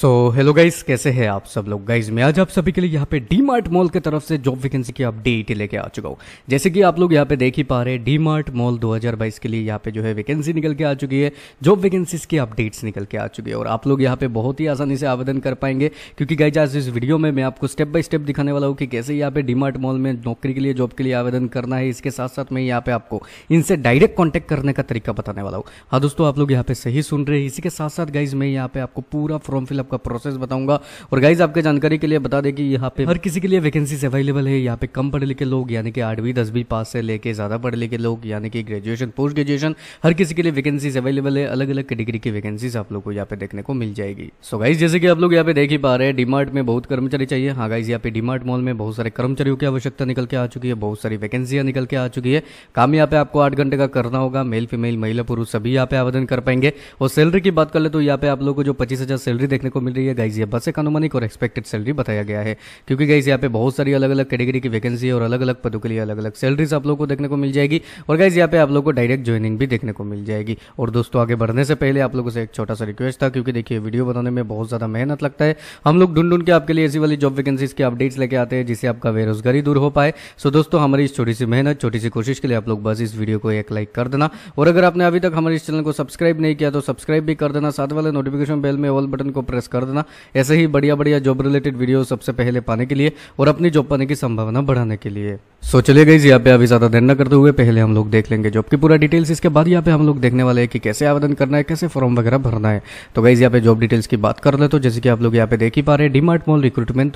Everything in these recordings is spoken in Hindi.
सो हेलो गाइज कैसे हैं आप सब लोग गाइज मैं आज आप सभी के लिए यहाँ पे डी मार्ट मॉल की तरफ से जॉब वैकेंसी की अपडेट लेके आ चुका हूँ जैसे कि आप लोग यहाँ पे देख ही पा रहे हैं डी मार्ट मॉल 2022 के लिए यहाँ पे जो है वैकेंसी निकल के आ चुकी है जॉब वैकेंसीज की अपडेट्स निकल के आ चुकी है और आप लोग यहाँ पे बहुत ही आसानी से आवेदन कर पाएंगे क्योंकि गाइज आज इस वीडियो में मैं आपको स्टेप बाय स्टेप दिखाने वाला हूँ कि कैसे यहाँ पे डी मार्ट मॉल में नौकरी के लिए जॉब के लिए आवेदन करना है इसके साथ साथ मैं यहाँ पे आपको इनसे डायरेक्ट कॉन्टेक्ट करने का तरीका बताने वाला हूँ हाँ दोस्तों आप लोग यहाँ पे सही सुन रहे हैं इसी के साथ साथ गाइज मैं यहाँ पे आपको पूरा फॉर्म फिलअप आपका प्रोसेस बताऊंगा और गाइज आपके जानकारी के लिए बता दें कि यहाँ पे हर किसी के लिए वैकेंसीज अवेलेबल है यहाँ पे कम पढ़े लिखे लोग यानी कि आठवीं दसवीं पास से लेके ज़्यादा पढ़े लिखे लोग यानी कि ग्रेजुएशन पोस्ट ग्रेजुएशन हर किसी के लिए वैकेंसीज अवेलेबल है अलग अलग कैटेगरी की वैकेंसीज आप लोग को यहाँ पे देखने को मिल जाएगी सो गाइज जैसे कि आप लोग यहाँ पे देख ही पा रहे हैं डीमार्ट में बहुत कर्मचारी चाहिए हाँ गाइज यहाँ पे डीमार्ट मॉल में बहुत सारे कर्मचारियों की आवश्यकता निकल के आ चुकी है बहुत सारी वैकेंसियां निकल के आ चुकी है काम यहाँ पे आपको आठ घंटे का करना होगा मेल फीमेल महिला पुरुष सभी यहाँ पे आवेदन कर पाएंगे और सैलरी की बात कर ले तो यहाँ पे आप लोग को जो पच्चीस हजार सैलरी देखने को को मिल रही है गाइज यहाँ बस एक अनुमानिक और एक्सपेक्टेड सैलरी बताया गया है क्योंकि गाइज यहाँ पे बहुत सारी अलग अलग कैटेगरी की वैकेंसी और अलग अलग पदों के लिए अलग अलग सैलरीज आप लोग को देखने को मिल जाएगी और गाइज यहाँ पे आप लोग को डायरेक्ट ज्वाइनिंग भी देखने को मिल जाएगी और दोस्तों आगे बढ़ने से पहले आप लोगों से एक छोटा सा रिक्वेस्ट था क्योंकि देखिए वीडियो बनाने में बहुत ज़्यादा मेहनत लगता है हम लोग ढूंढ ढूंढ के आपके लिए ऐसी वाली जॉब वैकेंसीज के अपडेट्स लेके आते हैं जिससे आपका बेरोजगारी दूर हो पाए सो दोस्तों हमारी इस छोटी सी मेहनत छोटी सी कोशिश के लिए आप लोग बस इस वीडियो को एक लाइक कर देना और अगर आपने अभी तक हमारे इस चैनल को सब्सक्राइब नहीं किया तो सब्सक्राइब भी कर देना साथ वाले नोटिफिकेशन बेल में ऑल बटन को प्रेस कर देना ऐसे ही बढ़िया बढ़िया जॉब रिलेटेड वीडियो सबसे पहले पाने के लिए और अपनी जॉब पाने की संभावना बढ़ाने के लिए सो चले गई यहाँ पे अभी ज्यादा देर न करते हुए पहले हम लोग देख लेंगे जॉब की पूरा डिटेल्स इसके बाद यहाँ पे हम लोग देखने वाले हैं कि कैसे आवेदन करना है कैसे फॉर्म वगैरह भरना है तो गई यहाँ पे जॉब डिटेल्स की बात कर ले तो जैसे कि आप लोग यहाँ पे देख ही पा रहे हैं डीमार्ट मॉल रिक्रूटमेंट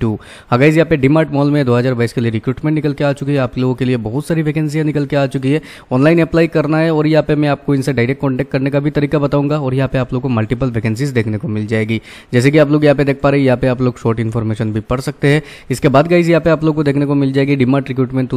टू हाँ यहाँ पे डीमार्ट मॉल में दो के लिए रिक्रूटमेंट निकल के आ चुकी है आप लोगों के लिए बहुत सारी वैकेंसियां निकल के आ चुकी है ऑनलाइन अप्लाई करना है और यहाँ पे मैं आपको इनसे डायरेक्ट कॉन्टेक्ट करने का भी तरीका बताऊंगा और यहाँ पे आप लोग को मल्टीपल वैकेंसीज देखने को मिल जाएगी जैसे कि आप लोग यहाँ पे देख पा रहे हैं यहाँ पे आप लोग शॉर्ट इन्फॉर्मेशन भी पढ़ सकते हैं इसके बाद गाइज यहाँ पे आप लोग को देखने को मिल जाएगी DMart recruitment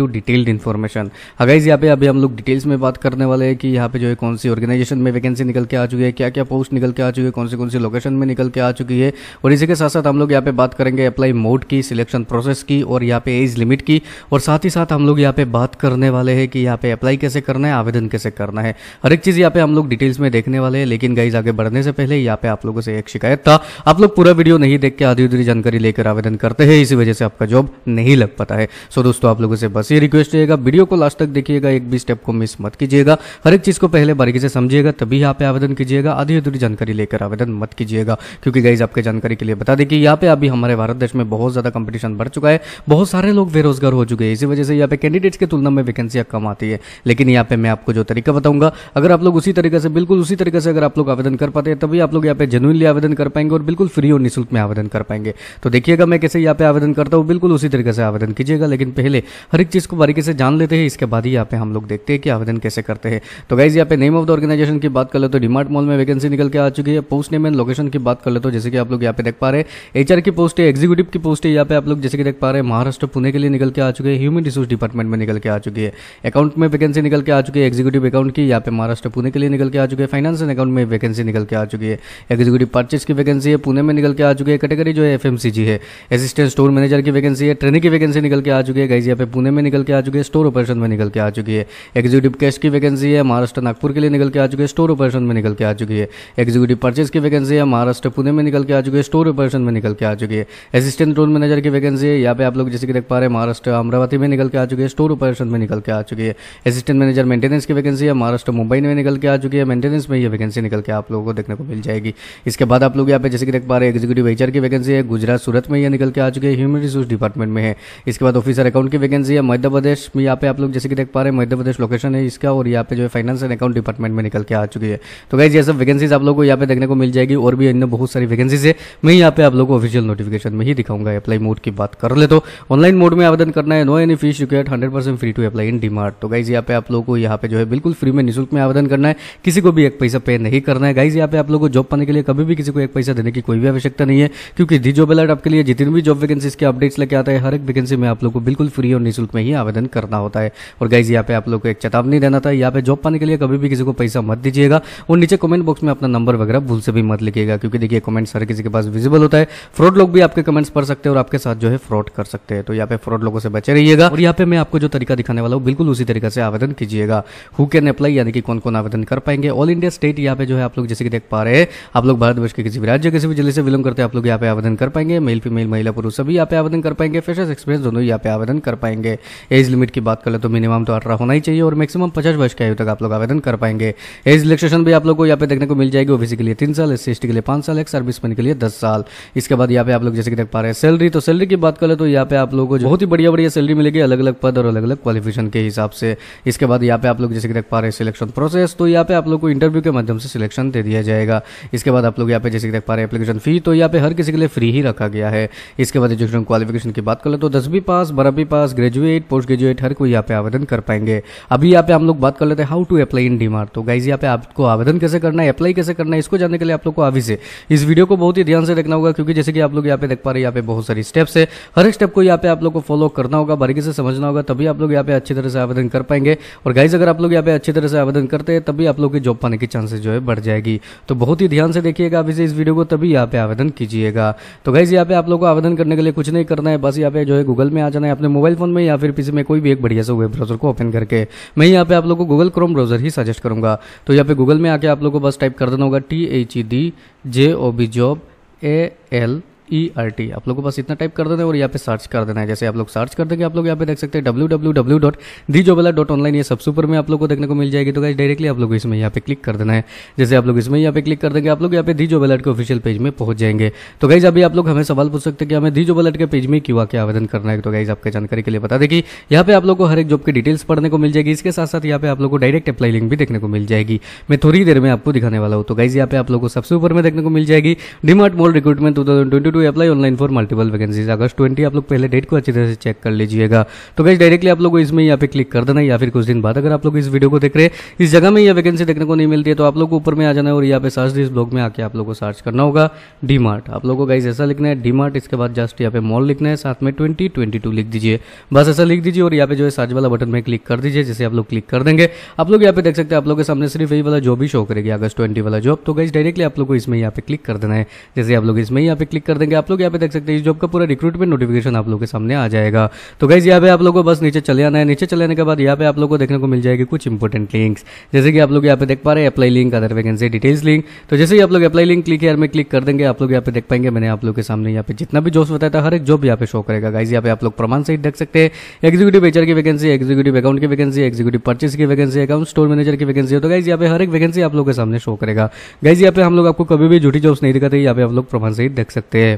to detailed information अगाइज यहाँ पे अभी हम लोग डिटेल्स में बात करने वाले हैं कि यहाँ पे जो है कौन सी ऑर्गेनाइजेशन में वैकेंसी निकल के आ चुकी है क्या क्या पोस्ट निकल के आ चुकी है कौन सी कौन सी लोकेशन में निकल के आ चुकी है और इसी के साथ साथ हम लोग यहाँ पे बात करेंगे अप्लाई मोड की सिलेक्शन प्रोसेस की और यहाँ पे एज लिमिट की और साथ ही साथ हम लोग यहाँ पे बात करने वाले हैं कि यहाँ पे अप्लाई कैसे करना है आवेदन कैसे करना है हर एक चीज़ यहाँ पे हम लोग डिटेल्स में देखने वाले हैं लेकिन गाइज आगे बढ़ने से पहले यहाँ पे पे आप लोगों से एक शिकायत था आप लोग पूरा वीडियो नहीं देख के आधी अधूरी जानकारी लेकर आवेदन करते हैं इसी वजह से आपका जॉब नहीं लग पाता है सो दोस्तों आप लोगों से बस ये रिक्वेस्ट रहेगा वीडियो को लास्ट तक देखिएगा एक भी स्टेप को मिस मत कीजिएगा हर एक चीज़ को पहले बारीकी से समझिएगा तभी यहाँ पे आवेदन कीजिएगा आधी अधूरी जानकारी लेकर आवेदन मत कीजिएगा क्योंकि गाइज आपके जानकारी के लिए बता दें कि यहाँ पे अभी हमारे भारत देश में बहुत ज़्यादा कंपटीशन बढ़ चुका है बहुत सारे लोग बेरोजगार हो चुके हैं इसी वजह से यहाँ पे कैंडिडेट्स की तुलना में वैकेंसियां कम आती है लेकिन यहाँ पे मैं आपको जो तरीका बताऊंगा अगर आप लोग उसी तरीके से बिल्कुल उसी तरीके से अगर आप लोग आवेदन कर पाते हैं तभी आप लोग पे जेनुअनली आवेदन कर पाएंगे और बिल्कुल फ्री और निःशुल्क में आवेदन कर पाएंगे तो देखिएगा मैं कैसे यहाँ पे आवेदन करता हूँ बिल्कुल उसी तरीके से आवेदन कीजिएगा लेकिन पहले हर एक चीज़ को बारीकी से जान लेते हैं इसके बाद ही यहाँ पे हम लोग देखते हैं कि आवेदन कैसे करते हैं तो गाइज यहाँ पे नेम ऑफ द ऑर्गेनाइजेशन की बात कर ले तो डिमार्ट मॉल में वैकेंसी निकल के आ चुकी है पोस्ट नेम एंड लोकेशन की बात कर ले तो जैसे कि आप लोग यहाँ पे देख पा रहे एचआर की पोस्ट है एग्जीक्यूटिव की पोस्ट है यहाँ पे आप लोग जैसे कि देख पा रहे महाराष्ट्र पुणे के लिए निकल के आ चुके हैं ह्यूमन रिसोर्स डिपार्टमेंट में निकल के आ चुकी है अकाउंट में वैकेंसी निकल के आ चुकी है एग्जीक्यूटिव अकाउंट की यहाँ पे महाराष्ट्र पुणे के लिए निकल के आ चुके हैं फाइनेंस एंड अकाउंट में वैकेंसी निकल के आ चुकी है एग्जीक्यूटिव परचेज की वैकेंसी है पुणे में निकल के आ चुकी है कैटेगरी जो है एफ है असिस्टेंट स्टोर मैनेजर की वैकेंसी है ट्रेनिंग की वैकेंसी निकल के आ चुकी है गाइज यहाँ पे पुणे में निकल के आ चुकी है स्टोर ऑपरेशन में निकल के आ चुकी है एग्जीक्यूटिव कैश की वैकेंसी है महाराष्ट्र नागपुर के लिए निकल के आ चुकी है स्टोर ऑपरेशन में निकल के आ चुकी है एग्जीक्यूटिव परचेज की वैकेंसी है महाराष्ट्र पुणे में निकल के आ चुकी है स्टोर ऑपरेशन में निकल के आ चुकी है असिस्टेंट स्टोर मैनेजर की वैकेंसी है यहाँ पे आप लोग जैसे कि देख पा रहे हैं महाराष्ट्र अमरावती में निकल के आ चुकी है स्टोर ऑपरेशन में निकल के आ चुकी है असिस्टेंट मैनेजर मेंटेनेंस की वैकेंसी है महाराष्ट्र मुंबई में निकल के आ चुकी है मेंटेनेंस में ये वैकेंसी निकल के आप लोगों को देखने को मिल जाएगी जाएगी इसके बाद आप लोग यहाँ पे जैसे कि देख पा रहे हैं एग्जीक्यूटिव एचआर की वैकेंसी है गुजरात सूरत में यह निकल के आ चुके हैं ह्यूमन रिसोर्स डिपार्टमेंट में है इसके बाद ऑफिसर अकाउंट की वैकेंसी है मध्य प्रदेश में यहाँ पे आप लोग जैसे कि देख पा रहे हैं मध्य प्रदेश लोकेशन है इसका और यहाँ पे जो है फाइनेंस एंड अकाउंट डिपार्टमेंट में निकल के आ चुकी है तो गाइज ये सब वैकेंसीज आप लोग को यहाँ पे देखने को मिल जाएगी और भी अन्य बहुत सारी वैकेंसीज है मैं यहाँ पे आप लोग को ऑफिशियल नोटिफिकेशन में ही दिखाऊंगा अप्लाई मोड की बात कर ले तो ऑनलाइन मोड में आवेदन करना है no any fees you required hundred percent free to apply in DMart तो गाइज यहाँ पे आप लोग को यहाँ पे जो है बिल्कुल फ्री में निःशुल्क में आवेदन करना है किसी को भी एक पैसा पे नहीं करना है गाइज यहाँ पे आप लोग को जॉब पाने के लिए कभी भी किसी को एक पैसा देने की कोई भी आवश्यकता नहीं है क्योंकि डी जॉब अलर्ट आपके लिए जितनी भी जॉब वैकेंसीज के अपडेट्स लेके आता है हर एक वैकेंसी में आप लोग को बिल्कुल फ्री और निःशुल्क में ही आवेदन करना होता है और गाइज यहाँ पे आप लोग को एक चेतावनी देना था यहाँ पे जॉब पाने के लिए कभी भी किसी को पैसा मत दीजिएगा और नीचे कमेंट बॉक्स में अपना नंबर वगैरह भूल से भी मत लिखिएगा क्योंकि देखिए कमेंट्स हर किसी के पास विजिबल होता है फ्रॉड लोग भी आपके कमेंट्स पढ़ सकते हैं और आपके साथ जो है फ्रॉड कर सकते हैं तो यहाँ पे फ्रॉड लोगों से बचे रहिएगा और यहाँ पे मैं आपको जो तरीका दिखाने वाला हूँ बिल्कुल उसी तरीके से आवेदन कीजिएगा हु कैन अप्लाई यानी कि कौन कौन आवेदन कर पाएंगे ऑल इंडिया स्टेट यहाँ पे जो है आप लोग जैसे कि देख पा रहे हैं आप लोग भारतवर्ष के किसी भी राज्य किसी भी जिले से बिलोंग करते हैं आप लोग यहाँ पे आवेदन कर पाएंगे मेल फीमेल महिला पुरुष सभी यहाँ पे आवेदन कर पाएंगे फ्रेशर्स एक्सपीरियंस दोनों यहाँ पे आवेदन कर पाएंगे एज लिमिट की बात करें तो मिनिमम तो अठारह होना ही चाहिए और मैक्सिमम पचास वर्ष के आयु तक आप लोग आवेदन कर पाएंगे एज रिलेक्सेशन भी आप लोग को यहाँ पे देखने को मिल जाएगी ओबीसी के लिए तीन साल एस के लिए पांच साल एक सर्विसमैन के लिए दस साल इसके बाद यहाँ पे आप लोग जैसे कि देख पा रहे हैं सैलरी तो सैलरी की बात करें तो यहाँ पे आप लोगों को बहुत ही बढ़िया बढ़िया सैलरी मिलेगी अलग अलग पद और अलग अलग क्वालिफिकेशन के हिसाब से इसके बाद यहाँ पे आप लोग जैसे कि देख पा रहे हैं सिलेक्शन प्रोसेस तो यहाँ पे आप लोग को इंटरव्यू के माध्यम से सिलेक्शन दे दिया जाएगा इसके बाद आप लोग यहाँ पे जैसे देख पा रहे हैं एप्लीकेशन फ़ी तो यहाँ पे हर किसी के लिए फ्री ही रखा गया है इसके बाद एजुकेशन क्वालिफिकेशन की बात कर ले तो दसवीं पास बारहवीं पास ग्रेजुएट पोस्ट ग्रेजुएट हर कोई यहाँ पे आवेदन कर पाएंगे अभी यहाँ पे हम लोग बात कर लेते हैं how to apply in DMart तो गाइज यहाँ पे आपको आवेदन कैसे करना है अप्लाई कैसे करना है इसको जानने के लिए आप लोग को अभी से इस वीडियो को बहुत ही ध्यान से देखना होगा क्योंकि जैसे कि आप लोग यहाँ पे देख पा रहे यहाँ पे बहुत सारी स्टेप्स है हर एक स्टेप को यहाँ पे आप लोग को फॉलो करना होगा बारीकी से समझना होगा तभी आप लोग यहाँ पे अच्छी तरह से आवेदन कर पाएंगे और गाइज अगर आप लोग यहाँ पे अच्छी तरह से आवेदन करते हैं तभी आप लोग की जॉब पाने की चांसेस जो है बढ़ जाएगी तो बहुत ही ध्यान ध्यान से देखिएगा अभी से इस वीडियो को तभी यहाँ पे आवेदन कीजिएगा तो गाइज यहाँ पे आप लोगों को आवेदन करने के लिए कुछ नहीं करना है बस यहाँ पे जो है गूगल में आ जाना है अपने मोबाइल फोन में या फिर पीसी में कोई भी एक बढ़िया से वेब ब्राउजर को ओपन करके मैं यहाँ पे आप लोग को गूगल क्रोम ब्राउजर ही सजेस्ट करूंगा तो यहाँ पे गूगल में आके आप लोग को बस टाइप कर देना होगा T H E D J O B job A L E R T आप लोगों को बस इतना टाइप कर देना है और यहाँ पे सर्च कर देना है जैसे आप लोग सर्च कर देंगे आप लोग यहाँ पे देख सकते हैं W W W dot the jobalert dot online ये सब सुपर में आप लोग को देखने को मिल जाएगी तो गाइज डायरेक्टली आप लोग इसमें यहाँ पे क्लिक कर देना है जैसे आप लोग इसमें यहाँ पे क्लिक कर देंगे आप लोग यहाँ पे दी जोबेला के ऑफिशियल पेज में पहुंच जाएंगे तो गाइज अभी आप लोग हमें सवाल पूछ सकते हैं कि हमें दी जोबेला के पेज में क्यों आके आवेदन करना है तो गाइज आपके जानकारी के लिए बता देगी यहाँ पे आप लोग को हर एक जॉब की डिटेल्स पढ़ने को मिल जाएगी इसके साथ साथ यहाँ पे आप लोग को डायरेक्ट अप्लाई लिंक भी देखने को मिल जाएगी मैं थोड़ी देर में आपको दिखाने वाला हूँ तो गाइज यहाँ पे आप लोग को सबसे ऊपर में देखने को मिल जाएगी DMart mall recruitment to to apply online for multiple vacancies August twenty आप लोग पहले डेट को अच्छी तरह से चेक कर लीजिएगा तो गैस डायरेक्टली आप लोग इसमें यहाँ पे क्लिक कर देना या फिर कुछ दिन बाद अगर आप लोग इस वीडियो को देख रहे हैं इस जगह में यह वैकेंसी देखने को नहीं मिलती है तो आप लोग ऊपर में आ जाना है और यहाँ पे सर्च इस ब्लॉग में आके आप लोग को सर्च करना होगा डी आप लोग को गाइज ऐसा लिखना है डी इसके बाद जस्ट यहाँ पे मॉल लिखना है साथ में ट्वेंटी ट्वेंटी टू लिख दीजिए बस ऐसा लिख दीजिए और यहाँ पे जो है सर्च वाला बटन में क्लिक कर दीजिए जैसे आप लोग क्लिक कर देंगे आप लोग यहाँ पे देख सकते हैं आप लोग के सामने सिर्फ यही वाला जो भी शो करेगी अगस्त ट्वेंटी वाला जॉब तो गाइज डायरेक्टली आप लोग को इसमें यहाँ पे क्लिक कर देना है जैसे आप लोग इसमें यहाँ पे क्लिक कर देंगे करेंगे आप लोग यहाँ पे देख सकते हैं इस जॉब का पूरा रिक्रूटमेंट नोटिफिकेशन आप लोग के सामने आ जाएगा तो गाइज यहाँ पे आप लोगों को बस नीचे चले आना है नीचे चले आने के बाद यहाँ पे आप लोग को देखने को मिल जाएगी कुछ इंपॉर्टेंट लिंक्स जैसे कि आप लोग यहाँ पे देख पा रहे हैं apply link other vacancy details link तो जैसे ही आप लोग अपलाई लिंक क्लिक यार में क्लिक कर देंगे आप लोग यहाँ पे देख पाएंगे मैंने आप लोग के सामने यहाँ पे जितना भी जॉब बताया था हर एक जॉब यहाँ पे शो करेगा गाइज यहाँ पे आप लोग प्रमाण सहित देख सकते हैं एग्जीक्यूटिव एचर की वैकेंसी एग्जीक्यूटिव अकाउंट की वैकेंसी एग्जीक्यूटिव परचेस की वैकेंसी अकाउंट स्टोर मैनेजर की वैकेंसी तो गाइज यहाँ पे हर एक वैकेंसी आप लोग के सामने शो करेगा गाइज यहाँ पे हम लोग आपको कभी भी झूठी जॉब्स नहीं दिखाते यहाँ पे आप लोग प्रमाण सहित देख सकते हैं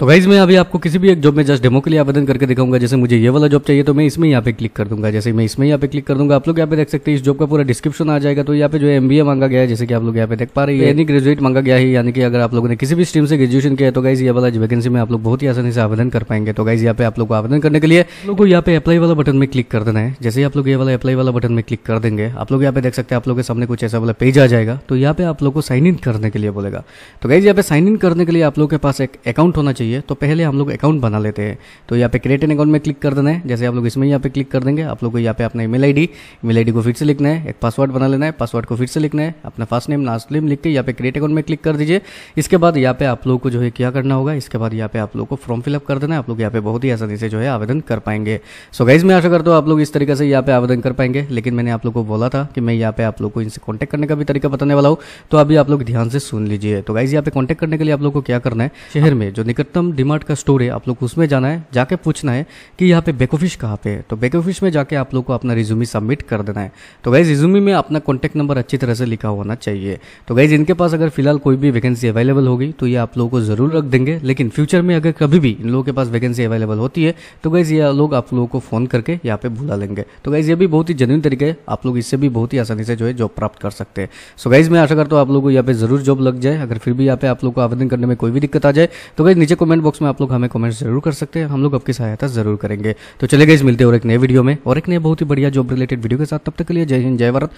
तो गाइज मैं अभी आपको किसी भी एक जॉब में जस्ट डेमो के लिए आवेदन करके दिखाऊंगा जैसे मुझे ये वाला जॉब चाहिए तो मैं इसमें यहाँ पे क्लिक कर दूंगा जैसे मैं इसमें यहाँ पे क्लिक कर दूंगा आप लोग यहाँ पे देख सकते हैं इस जॉब का पूरा डिस्क्रिप्शन आ जाएगा तो यहाँ पे जो है एमबीए मांगा गया है जैसे कि आप लोग यहाँ पे देख पा रहे हैं यानी ग्रेजुएट मांगा गया है यानी कि अगर आप लोगों ने किसी भी स्ट्रीम से ग्रेजुएशन किया तो गाइज ये वाला वैकेंसी में आप लोग बहुत ही आसानी से आवेदन कर पाएंगे तो गाइज यहाँ पे आप लोग को आवेदन करने के लिए लोग यहाँ पे अप्लाई वाला बटन में क्लिक कर देना है जैसे आप लोग ये वाला अप्लाई वाला बटन में क्लिक कर देंगे आप लोग यहाँ पे देख सकते हैं आप लोग के सामने कुछ ऐसा वाला पेज आ जाएगा तो यहाँ पे आप लोग को साइन इन करने के लिए बोलेगा तो गाइज यहाँ पे साइन इन करने के लिए आप लोग के पास एक अकाउंट होना चाहिए चाहिए तो पहले हम लोग अकाउंट बना लेते हैं तो यहाँ पे क्रिएट एन अकाउंट में क्लिक कर देना है जैसे आप लोग इसमें यहाँ पे क्लिक कर देंगे आप लोग को यहाँ पे अपना ईमेल आईडी ईमेल आईडी को फिर से लिखना है एक पासवर्ड बना लेना है पासवर्ड को फिर से लिखना है अपना फर्स्ट नेम लास्ट नेम लिख के यहाँ पे क्रिएट अकाउंट में क्लिक कर दीजिए इसके बाद यहाँ पे आप लोग को जो है क्या करना होगा इसके बाद यहाँ पे आप लोग को फॉर्म फिलअप कर देना है आप लोग यहाँ पे बहुत ही आसानी से जो है आवेदन कर पाएंगे सो गाइज में आशा करता हूँ आप लोग इस तरीके से यहाँ पे आवेदन कर पाएंगे लेकिन मैंने आप लोग को बोला था कि मैं यहाँ पे आप लोग को इनसे कॉन्टेक्ट करने का भी तरीका बताने वाला हूँ तो अभी आप लोग ध्यान से सुन लीजिए तो गाइज यहाँ पे कॉन्टेक्ट करने के लिए आप लोग को क्या करना है शहर में जो निकट उत्तम डीमार्ट का स्टोर है आप लोग उसमें जाना है जाके पूछना है कि यहाँ पे बेकोफिश कहाँ पे है तो बेकोफिश में जाके आप लोग को अपना रिज्यूमी सबमिट कर देना है तो गाइज रिज्यूमी में अपना कॉन्टैक्ट नंबर अच्छी तरह से लिखा होना चाहिए तो गाइज इनके पास अगर फिलहाल कोई भी वैकेंसी अवेलेबल होगी तो ये आप लोगों को ज़रूर रख देंगे लेकिन फ्यूचर में अगर कभी भी इन लोगों के पास वैकेंसी अवेलेबल होती है तो गाइज ये लोग आप लोगों को फ़ोन करके यहाँ पे बुला लेंगे तो गाइज ये भी बहुत ही जेन्यून तरीके है आप लोग इससे भी बहुत ही आसानी से जो है जॉब प्राप्त कर सकते हैं सो गाइज मैं आशा करता हूँ आप लोग को यहाँ पे ज़रूर जॉब लग जाए अगर फिर भी यहाँ पे आप लोग को आवेदन करने में कोई भी दिक्कत आ जाए तो गाइज नीचे कमेंट बॉक्स में आप लोग हमें कमेंट जरूर कर सकते हैं हम लोग आपकी सहायता जरूर करेंगे तो चले गए मिलते हैं और एक नए वीडियो में और एक नए बहुत ही बढ़िया जॉब रिलेटेड वीडियो के साथ तब तक के लिए जय हिंद जय भारत